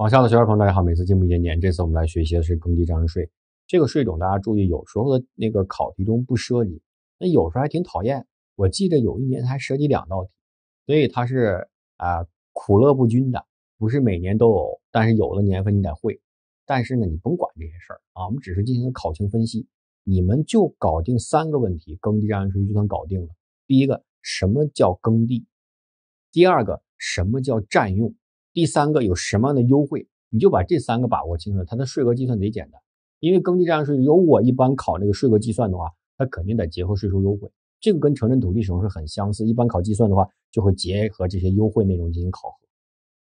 网校的学员朋友，大家好！每次进步一点点。这次我们来学习的是耕地占用税。这个税种大家注意，有时候的那个考题中不涉及，那有时候还挺讨厌。我记得有一年还涉及两道题，所以它是啊苦乐不均的，不是每年都有，但是有的年份你得会。但是呢，你甭管这些事儿啊，我们只是进行考情分析。你们就搞定三个问题，耕地占用税就算搞定了。第一个，什么叫耕地？第二个，什么叫占用？第三个有什么样的优惠？你就把这三个把握清楚。它的税额计算贼简单，因为耕地占用税如果一般考这个税额计算的话，它肯定得结合税收优惠。这个跟城镇土地使用税很相似，一般考计算的话，就会结合这些优惠内容进行考核。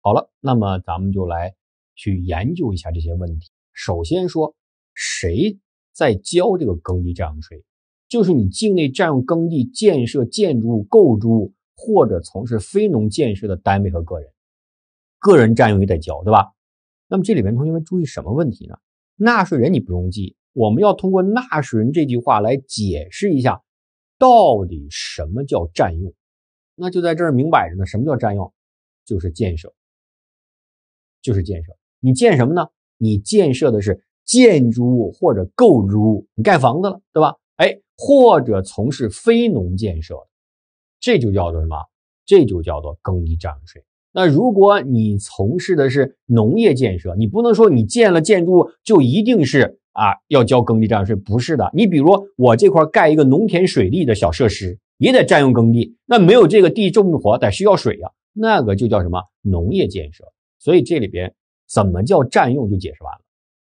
好了，那么咱们就来去研究一下这些问题。首先说，谁在交这个耕地占用税？就是你境内占用耕地建设建筑物、构筑物或者从事非农建设的单位和个人。个人占用也得交，对吧？那么这里面同学们注意什么问题呢？纳税人你不用记，我们要通过“纳税人”这句话来解释一下，到底什么叫占用？那就在这儿明摆着呢。什么叫占用？就是建设，就是建设。你建什么呢？你建设的是建筑物或者构筑物，你盖房子了，对吧？哎，或者从事非农建设，这就叫做什么？这就叫做耕地占用税。那如果你从事的是农业建设，你不能说你建了建筑就一定是啊要交耕地占用税，不是的。你比如我这块盖一个农田水利的小设施，也得占用耕地。那没有这个地，种的活得需要水呀，那个就叫什么农业建设。所以这里边怎么叫占用就解释完了，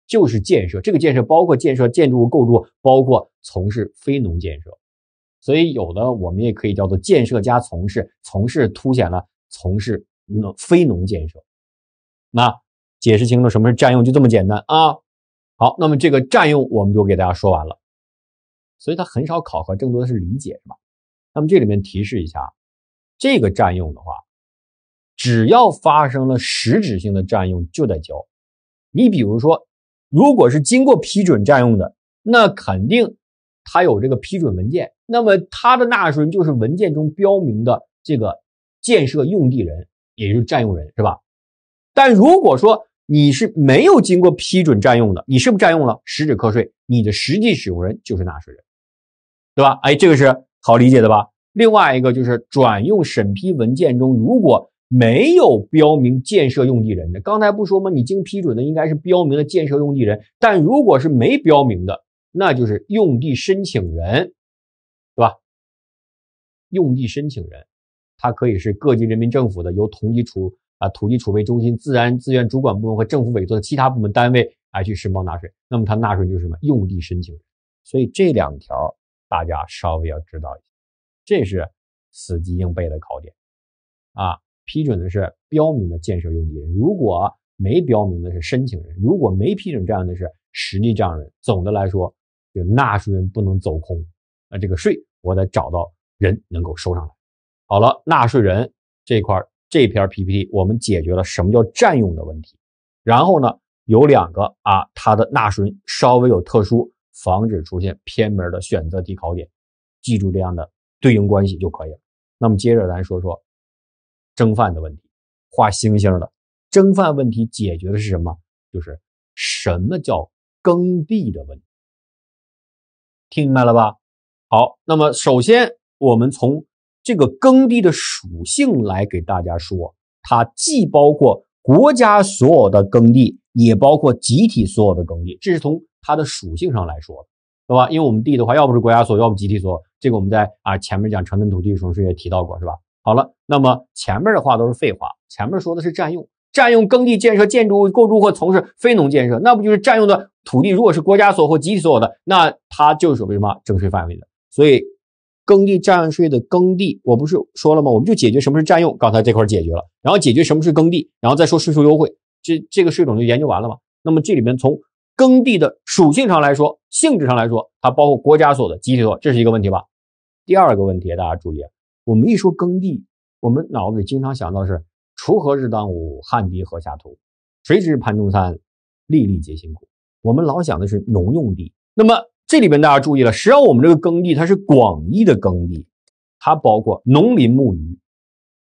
就是建设。这个建设包括建设建筑物构筑，包括从事非农建设。所以有的我们也可以叫做建设加从事，从事凸显了从事。那非农建设，那解释清楚什么是占用，就这么简单啊。好，那么这个占用我们就给大家说完了。所以它很少考核，更多的是理解是吧？那么这里面提示一下，这个占用的话，只要发生了实质性的占用，就得交。你比如说，如果是经过批准占用的，那肯定他有这个批准文件，那么他的纳税人就是文件中标明的这个建设用地人。也就是占用人是吧？但如果说你是没有经过批准占用的，你是不是占用了？实质课税，你的实际使用人就是纳税人，对吧？哎，这个是好理解的吧？另外一个就是转用审批文件中如果没有标明建设用地人的，刚才不说吗？你经批准的应该是标明了建设用地人，但如果是没标明的，那就是用地申请人，对吧？用地申请人。它可以是各级人民政府的，由同级储啊土地储备中心、自然资源主管部门和政府委托的其他部门单位来去申报纳税。那么它纳税就是什么？用地申请。所以这两条大家稍微要知道一下，这是死记硬背的考点啊。批准的是标明的建设用地人，如果没标明的是申请人，如果没批准这样的是实际这样人。总的来说，就纳税人不能走空，那这个税我得找到人能够收上来。好了，纳税人这块这篇 PPT 我们解决了什么叫占用的问题。然后呢，有两个啊，它的纳税人稍微有特殊，防止出现偏门的选择题考点，记住这样的对应关系就可以了。那么接着咱说说蒸饭的问题，画星星的蒸饭问题解决的是什么？就是什么叫耕地的问题，听明白了吧？好，那么首先我们从。这个耕地的属性来给大家说，它既包括国家所有的耕地，也包括集体所有的耕地，这是从它的属性上来说的，对吧？因为我们地的话，要不是国家所，要不集体所，这个我们在啊前面讲城镇土地时候，是也提到过，是吧？好了，那么前面的话都是废话，前面说的是占用占用耕地建设建筑构筑或从事非农建设，那不就是占用的土地？如果是国家所或集体所有的，那它就属于什么征税范围的？所以。耕地占用税的耕地，我不是说了吗？我们就解决什么是占用，刚才这块解决了，然后解决什么是耕地，然后再说税收优惠，这这个税种就研究完了吧？那么这里面从耕地的属性上来说，性质上来说，它包括国家所的、集体所，这是一个问题吧？第二个问题，大家注意，我们一说耕地，我们脑子里经常想到是“锄禾日当午，汗滴禾下土，谁知盘中餐，粒粒皆辛苦”，我们老想的是农用地，那么？这里边大家注意了，实际上我们这个耕地它是广义的耕地，它包括农林牧渔，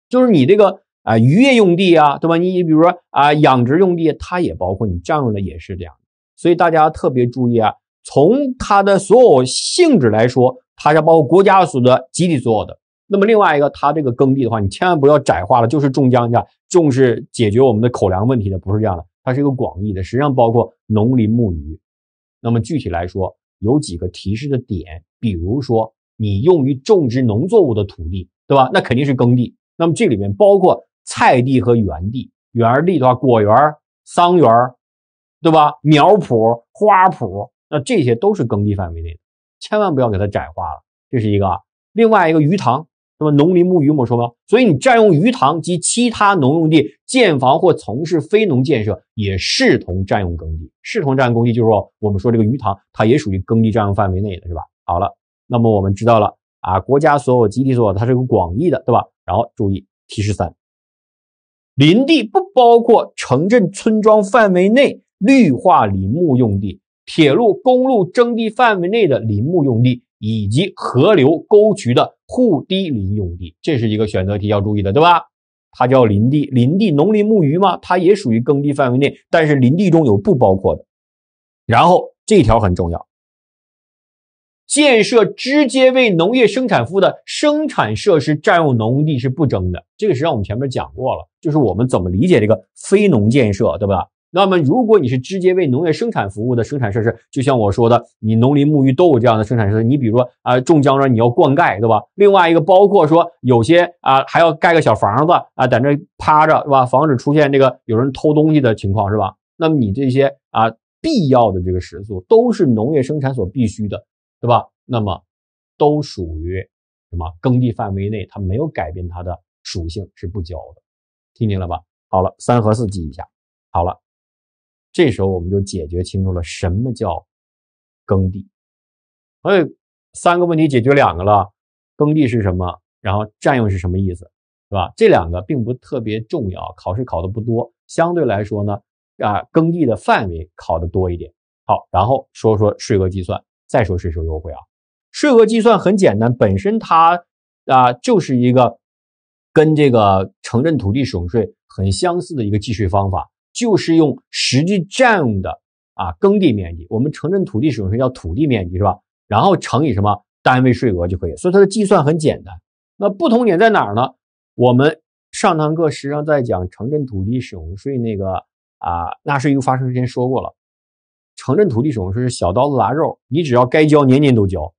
就是你这个啊渔业用地啊，对吧？你比如说啊养殖用地，它也包括。你占用的也是这样，所以大家特别注意啊，从它的所有性质来说，它是包括国家所得，的、集体所有的。那么另外一个，它这个耕地的话，你千万不要窄化了，就是种姜稼，就是解决我们的口粮问题的，不是这样的，它是一个广义的，实际上包括农林牧渔。那么具体来说，有几个提示的点，比如说你用于种植农作物的土地，对吧？那肯定是耕地。那么这里面包括菜地和园地，园地的话，果园、桑园，对吧？苗圃、花圃，那这些都是耕地范围内的，千万不要给它窄化了。这是一个。另外一个鱼塘。那么农林牧渔我说吗？所以你占用鱼塘及其他农用地建房或从事非农建设，也视同占用耕地。视同占用耕地就是说，我们说这个鱼塘它也属于耕地占用范围内的，是吧？好了，那么我们知道了啊，国家所有、集体所有，它是个广义的，对吧？然后注意提示三：林地不包括城镇村庄范围内绿化林木用地、铁路、公路征地范围内的林木用地以及河流沟渠的。护堤林用地，这是一个选择题要注意的，对吧？它叫林地，林地农林牧渔嘛，它也属于耕地范围内，但是林地中有不包括的。然后这条很重要，建设直接为农业生产服务的生产设施占用农用地是不征的。这个实际上我们前面讲过了，就是我们怎么理解这个非农建设，对吧？那么，如果你是直接为农业生产服务的生产设施，就像我说的，你农林牧渔都有这样的生产设施。你比如说啊，种姜啊，你要灌溉，对吧？另外一个，包括说有些啊，还要盖个小房子啊，在那趴着，是吧？防止出现这个有人偷东西的情况，是吧？那么你这些啊，必要的这个食宿都是农业生产所必须的，对吧？那么，都属于什么耕地范围内，它没有改变它的属性，是不交的。听见了吧？好了，三和四记一下。好了。这时候我们就解决清楚了什么叫耕地，所以三个问题解决两个了，耕地是什么？然后占用是什么意思？是吧？这两个并不特别重要，考试考的不多。相对来说呢，啊，耕地的范围考的多一点。好，然后说说税额计算，再说税收优惠啊。税额计算很简单，本身它啊就是一个跟这个城镇土地使用税很相似的一个计税方法。就是用实际占用的啊耕地面积，我们城镇土地使用税叫土地面积是吧？然后乘以什么单位税额就可以，所以它的计算很简单。那不同点在哪儿呢？我们上堂课实际上在讲城镇土地使用税那个啊，纳税义务发生之前说过了，城镇土地使用税是小刀子拉肉，你只要该交年年都交，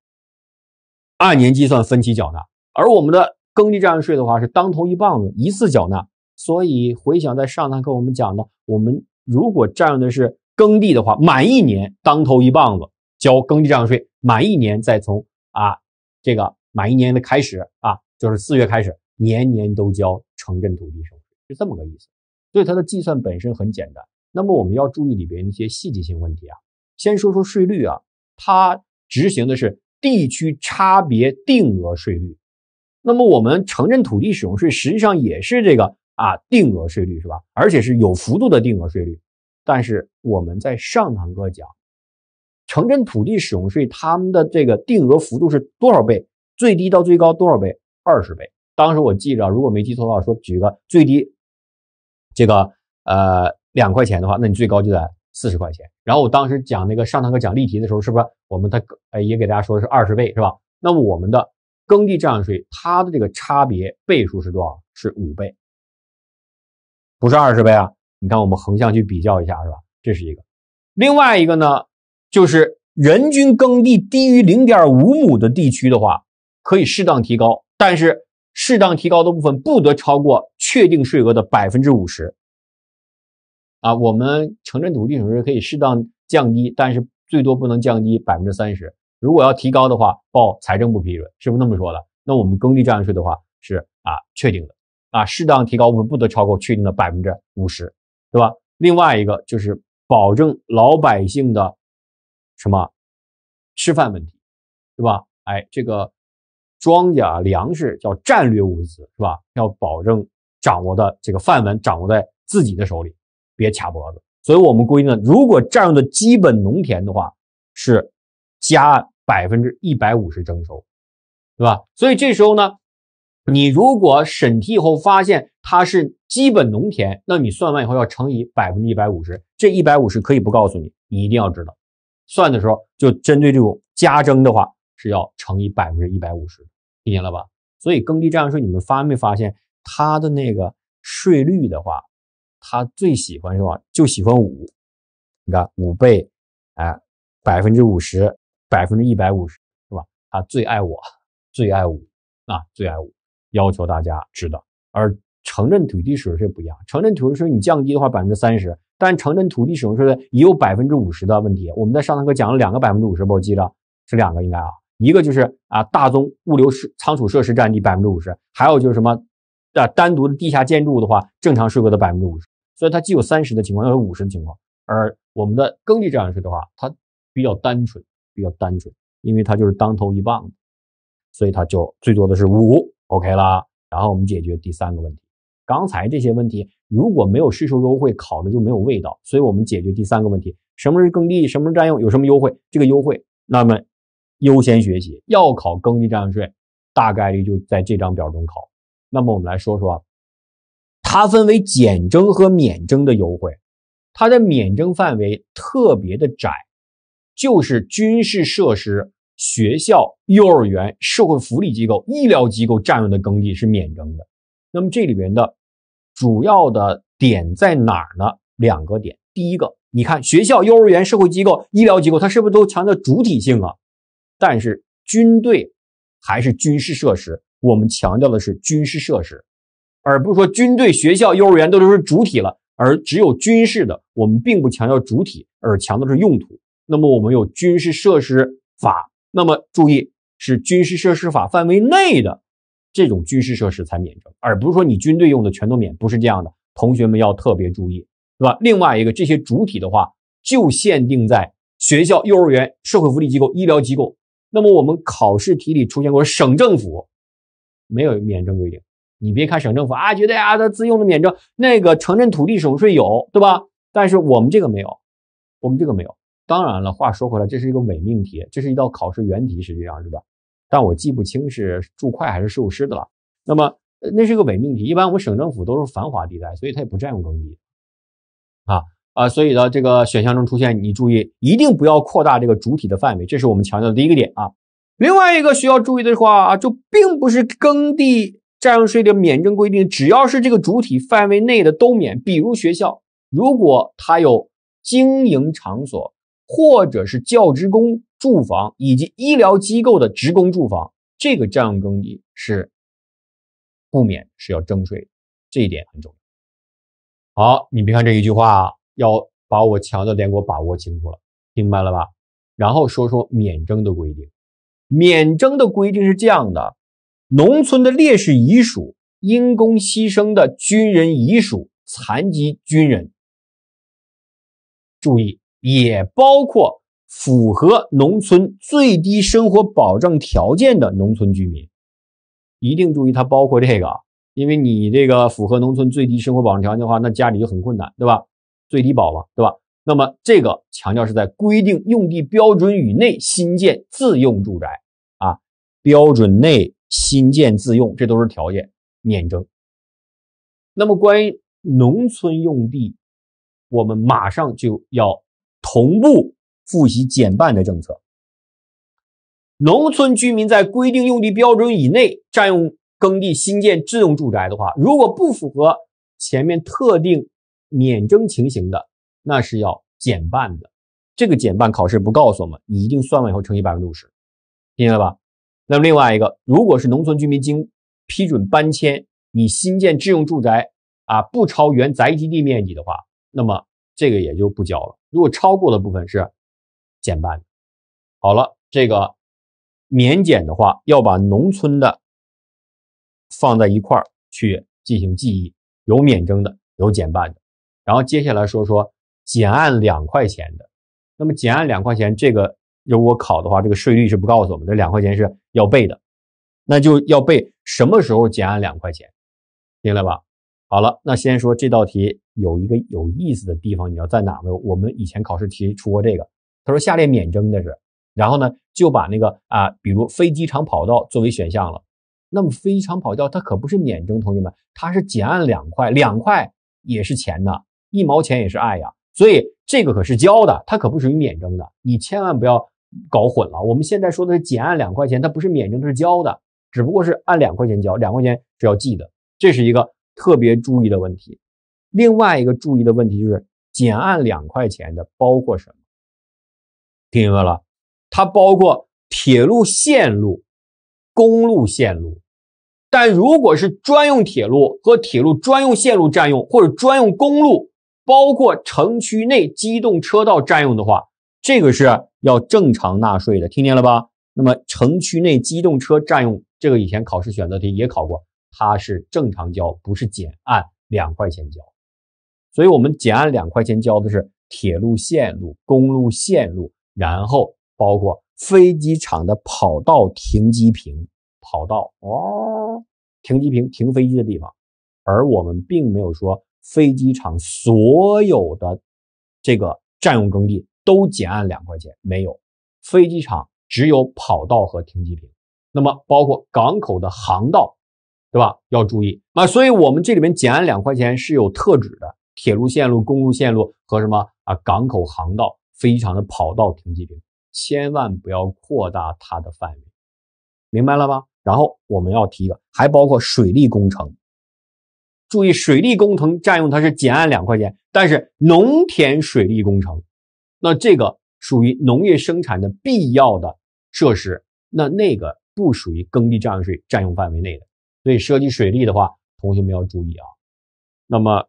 按年计算分期缴纳。而我们的耕地占用税的话是当头一棒子一次缴纳。所以回想在上堂课我们讲的，我们如果占用的是耕地的话，满一年当头一棒子交耕地占用税，满一年再从啊这个满一年的开始啊，就是四月开始，年年都交城镇土地使用税，是这么个意思。所以它的计算本身很简单。那么我们要注意里边一些细节性问题啊。先说说税率啊，它执行的是地区差别定额税率。那么我们城镇土地使用税实际上也是这个。啊，定额税率是吧？而且是有幅度的定额税率。但是我们在上堂课讲，城镇土地使用税，他们的这个定额幅度是多少倍？最低到最高多少倍？二十倍。当时我记着，如果没记错的话，说举个最低，这个呃两块钱的话，那你最高就在四十块钱。然后我当时讲那个上堂课讲例题的时候，是不是我们他呃也给大家说的是二十倍是吧？那么我们的耕地占用税，它的这个差别倍数是多少？是五倍。不是二十倍啊！你看，我们横向去比较一下，是吧？这是一个，另外一个呢，就是人均耕地低于零点五亩的地区的话，可以适当提高，但是适当提高的部分不得超过确定税额的百分之五十。啊，我们城镇土地使用税可以适当降低，但是最多不能降低百分之三十。如果要提高的话，报财政部批准，是不是那么说的？那我们耕地占用税的话是啊，确定的。啊，适当提高部分不得超过确定的百分之五十，对吧？另外一个就是保证老百姓的什么吃饭问题，对吧？哎，这个庄稼粮食叫战略物资，是吧？要保证掌握的这个饭碗掌握在自己的手里，别卡脖子。所以我们规定，如果占用的基本农田的话，是加百分之一百五十征收，对吧？所以这时候呢。你如果审题以后发现它是基本农田，那你算完以后要乘以百分之一百五十。这一百五十可以不告诉你，你一定要知道。算的时候就针对这种加征的话，是要乘以百分之一百五十，听见了吧？所以耕地占用税，你们发没发现它的那个税率的话，它最喜欢是吧？就喜欢五。你看五倍，哎，百分之五十，百分之一百五十，是吧？它最爱我，最爱五啊，最爱五。要求大家知道，而城镇土地使用税不一样。城镇土地使用税你降低的话，百分之三十；但城镇土地使用税也有百分之五十的问题。我们在上堂课讲了两个百分之五十，我记得是两个应该啊，一个就是啊，大宗物流设仓储设施占地百分之五十，还有就是什么啊，单独的地下建筑的话，正常税额的百分之五十。所以它既有三十的情况，又有五十的情况。而我们的耕地占用税的话，它比较单纯，比较单纯，因为它就是当头一棒子，所以它就最多的是五。OK 了，然后我们解决第三个问题。刚才这些问题如果没有税收优惠，考的就没有味道。所以我们解决第三个问题：什么是耕地，什么是占用，有什么优惠？这个优惠，那么优先学习。要考耕地占用税，大概率就在这张表中考。那么我们来说说，它分为减征和免征的优惠。它的免征范围特别的窄，就是军事设施。学校、幼儿园、社会福利机构、医疗机构占用的耕地是免征的。那么这里边的主要的点在哪儿呢？两个点。第一个，你看学校、幼儿园、社会机构、医疗机构，它是不是都强调主体性啊？但是军队还是军事设施，我们强调的是军事设施，而不是说军队、学校、幼儿园都是主体了。而只有军事的，我们并不强调主体，而强调是用途。那么我们有军事设施法。那么注意，是军事设施法范围内的这种军事设施才免征，而不是说你军队用的全都免，不是这样的。同学们要特别注意，是吧？另外一个，这些主体的话，就限定在学校、幼儿园、社会福利机构、医疗机构。那么我们考试题里出现过省政府，没有免征规定。你别看省政府啊，觉得啊他自用的免征，那个城镇土地使用税有，对吧？但是我们这个没有，我们这个没有。当然了，话说回来，这是一个伪命题，这是一道考试原题，实际上是吧？但我记不清是注会还是税务师的了。那么，那是一个伪命题。一般我们省政府都是繁华地带，所以它也不占用耕地。啊啊，所以呢，这个选项中出现，你注意，一定不要扩大这个主体的范围，这是我们强调的第一个点啊。另外一个需要注意的话啊，就并不是耕地占用税的免征规定，只要是这个主体范围内的都免，比如学校，如果它有经营场所。或者是教职工住房以及医疗机构的职工住房，这个占用耕地是不免是要征税，这一点很重要。好，你别看这一句话，要把我强调点给我把握清楚了，明白了吧？然后说说免征的规定，免征的规定是这样的：农村的烈士遗属、因公牺牲的军人遗属、残疾军人。注意。也包括符合农村最低生活保障条件的农村居民，一定注意，它包括这个啊，因为你这个符合农村最低生活保障条件的话，那家里就很困难，对吧？最低保嘛，对吧？那么这个强调是在规定用地标准以内新建自用住宅啊，标准内新建自用，这都是条件免征。那么关于农村用地，我们马上就要。同步复习减半的政策。农村居民在规定用地标准以内占用耕地新建自用住宅的话，如果不符合前面特定免征情形的，那是要减半的。这个减半考试不告诉我们，你一定算完以后乘以百分之五十，听见了吧？那么另外一个，如果是农村居民经批准搬迁，你新建自用住宅啊，不超原宅基地面积的话，那么这个也就不交了。如果超过的部分是减半的。好了，这个免减的话，要把农村的放在一块儿去进行记忆。有免征的，有减半的。然后接下来说说减按两块钱的。那么减按两块钱，这个如果考的话，这个税率是不告诉我们这两块钱是要背的。那就要背什么时候减按两块钱，明白吧？好了，那先说这道题有一个有意思的地方，你要在哪吗？我们以前考试题出过这个。他说下列免征的是，然后呢就把那个啊，比如飞机场跑道作为选项了。那么飞机场跑道它可不是免征，同学们，它是减按两块，两块也是钱呐，一毛钱也是爱呀。所以这个可是交的，它可不属于免征的，你千万不要搞混了。我们现在说的是减按两块钱，它不是免征，它是交的，只不过是按两块钱交，两块钱是要记的，这是一个。特别注意的问题，另外一个注意的问题就是减按两块钱的包括什么？听明白了？它包括铁路线路、公路线路，但如果是专用铁路和铁路专用线路占用，或者专用公路，包括城区内机动车道占用的话，这个是要正常纳税的。听见了吧？那么城区内机动车占用，这个以前考试选择题也考过。它是正常交，不是减按两块钱交，所以我们减按两块钱交的是铁路线路、公路线路，然后包括飞机场的跑道、停机坪、跑道哦，停机坪停飞机的地方。而我们并没有说飞机场所有的这个占用耕地都减按两块钱，没有，飞机场只有跑道和停机坪。那么包括港口的航道。是吧？要注意啊，所以我们这里面减按两块钱是有特指的，铁路线路、公路线路和什么啊港口航道非常的跑道停机坪，千万不要扩大它的范围，明白了吗？然后我们要提一个，还包括水利工程，注意水利工程占用它是减按两块钱，但是农田水利工程，那这个属于农业生产的必要的设施，那那个不属于耕地占用税占用范围内的。所以涉及水利的话，同学们要注意啊。那么，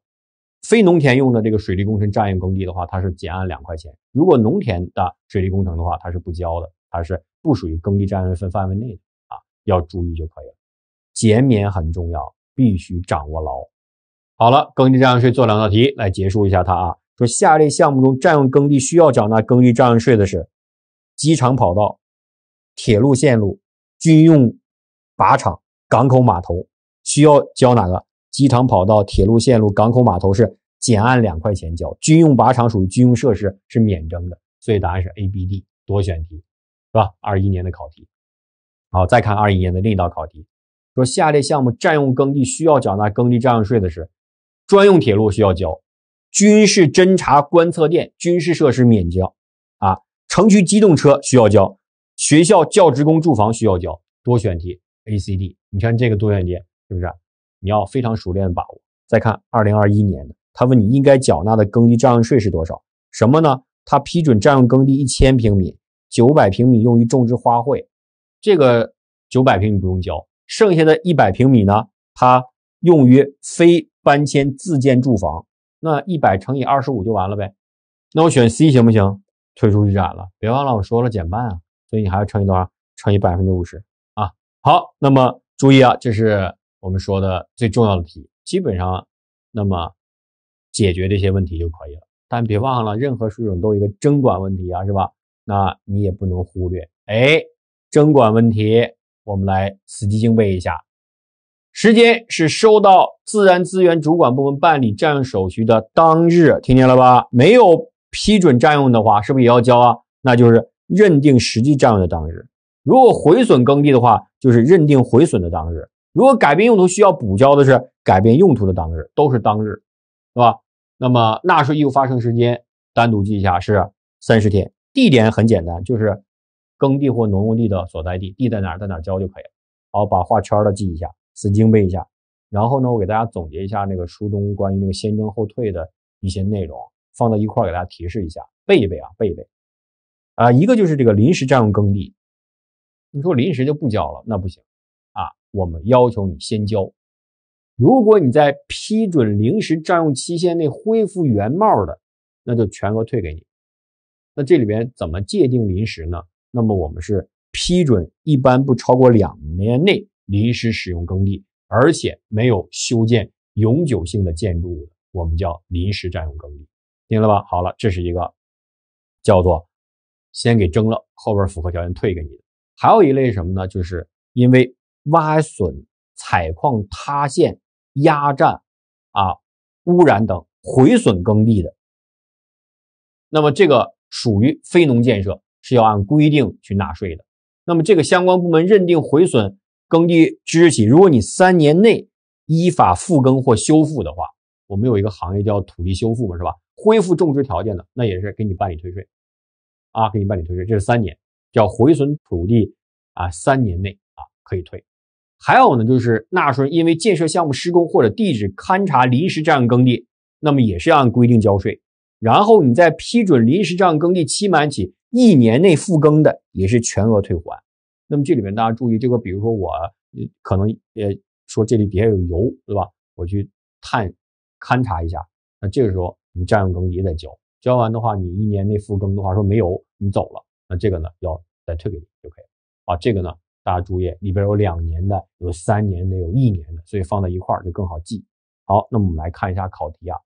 非农田用的这个水利工程占用耕地的话，它是减按两块钱；如果农田的水利工程的话，它是不交的，它是不属于耕地占用分范围内啊。要注意就可以了，减免很重要，必须掌握牢。好了，耕地占用税做两道题来结束一下它啊。说下列项目中占用耕地需要缴纳耕地占用税的是：机场跑道、铁路线路、军用靶场。港口码头需要交哪个？机场跑道、铁路线路、港口码头是减按两块钱交。军用靶场属于军用设施，是免征的。所以答案是 A、B、D，多选题，是吧？二一年的考题。好，再看二一年的另一道考题：说下列项目占用耕地需要缴纳耕地占用税的是？专用铁路需要交，军事侦察观测电、军事设施免交。啊，城区机动车需要交，学校教职工住房需要交，多选题。A、C、D，你看这个多元题是不是？你要非常熟练的把握。再看二零二一年的，他问你应该缴纳的耕地占用税是多少？什么呢？他批准占用耕地一千平米，九百平米用于种植花卉，这个九百平米不用交，剩下的一百平米呢，它用于非搬迁自建住房，那一百乘以二十五就完了呗？那我选 C 行不行？退出预展了，别忘了我说了减半啊，所以你还要乘以多少？乘以百分之五十。好，那么注意啊，这是我们说的最重要的题，基本上，那么解决这些问题就可以了。但别忘了，任何税种都有一个征管问题啊，是吧？那你也不能忽略。哎，征管问题，我们来死记硬背一下。时间是收到自然资源主管部门办理占用手续的当日，听见了吧？没有批准占用的话，是不是也要交啊？那就是认定实际占用的当日。如果毁损耕地的话，就是认定毁损的当日；如果改变用途需要补交的，是改变用途的当日，都是当日，是吧？那么纳税义务发生时间单独记一下是三十天，地点很简单，就是耕地或农用地的所在地，地在哪在哪交就可以了。好，把画圈的记一下，死记背一下。然后呢，我给大家总结一下那个书中关于那个先征后退的一些内容，放到一块给大家提示一下，背一背啊，背一背。啊，一个就是这个临时占用耕地。你说临时就不交了，那不行啊！我们要求你先交。如果你在批准临时占用期限内恢复原貌的，那就全额退给你。那这里边怎么界定临时呢？那么我们是批准一般不超过两年内临时使用耕地，而且没有修建永久性的建筑物，的，我们叫临时占用耕地，听了吧？好了，这是一个叫做先给征了，后边符合条件退给你。还有一类什么呢？就是因为挖损、采矿塌陷、压占啊、污染等毁损耕地的，那么这个属于非农建设，是要按规定去纳税的。那么这个相关部门认定毁损耕地之日起，如果你三年内依法复耕或修复的话，我们有一个行业叫土地修复嘛，是吧？恢复种植条件的，那也是给你办理退税啊，给你办理退税，这是三年。叫毁损土地啊，三年内啊可以退。还有呢，就是纳税人因为建设项目施工或者地质勘查临时占用耕地，那么也是要按规定交税。然后你在批准临时占用耕地期满起一年内复耕的，也是全额退还。那么这里面大家注意，这个比如说我可能呃说这里底下有油，对吧？我去探勘察一下，那这个时候你占用耕地也得交，交完的话你一年内复耕的话，说没有你走了。那这个呢，要再退给你就可以了啊。这个呢，大家注意里边有两年的，有三年的，有一年的，所以放在一块儿就更好记。好，那我们来看一下考题啊。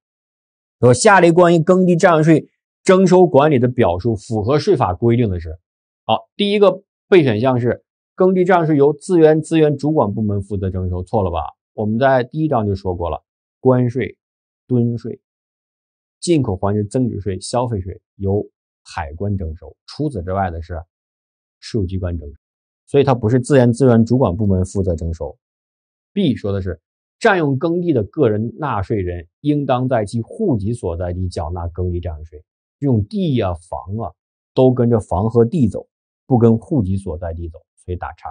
说下列关于耕地占用税征收管理的表述符合税法规定的是。好，第一个备选项是耕地占用税由资源资源主管部门负责征收，错了吧？我们在第一章就说过了，关税、吨税、进口环节增值税、消费税由。海关征收，除此之外的是税务机关征，收，所以它不是自然资源主管部门负责征收。B 说的是占用耕地的个人纳税人，应当在其户籍所在地缴纳耕地占用税。这种地啊房啊都跟着房和地走，不跟户籍所在地走，所以打叉。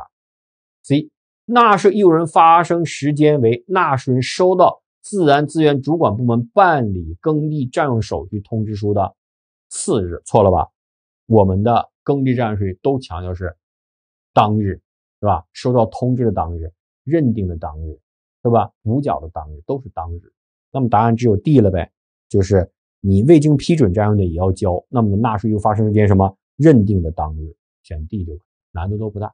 C 纳税义务人发生时间为纳税人收到自然资源主管部门办理耕地占用手续通知书的。次日错了吧？我们的耕地占用税都强调是当日，是吧？收到通知的当日，认定的当日，对吧？补缴的当日都是当日。那么答案只有 D 了呗，就是你未经批准占用的也要交。那么纳税又发生一件什么？认定的当日，选 D 就。难度都不大，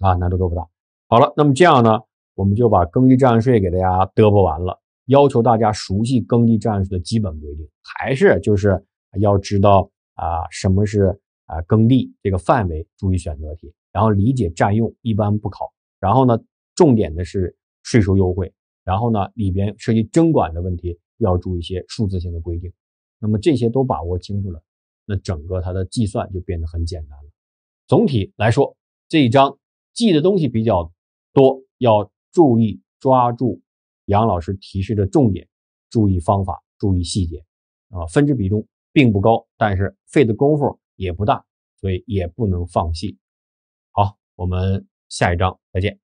啊，难度都不大。好了，那么这样呢，我们就把耕地占用税给大家嘚啵完了。要求大家熟悉耕地占用税的基本规定，还是就是。要知道啊，什么是啊耕地这个范围，注意选择题，然后理解占用一般不考，然后呢，重点的是税收优惠，然后呢里边涉及征管的问题，要注意一些数字性的规定。那么这些都把握清楚了，那整个它的计算就变得很简单了。总体来说，这一章记的东西比较多，要注意抓住杨老师提示的重点，注意方法，注意细节啊，分值比重。并不高，但是费的功夫也不大，所以也不能放弃。好，我们下一章再见。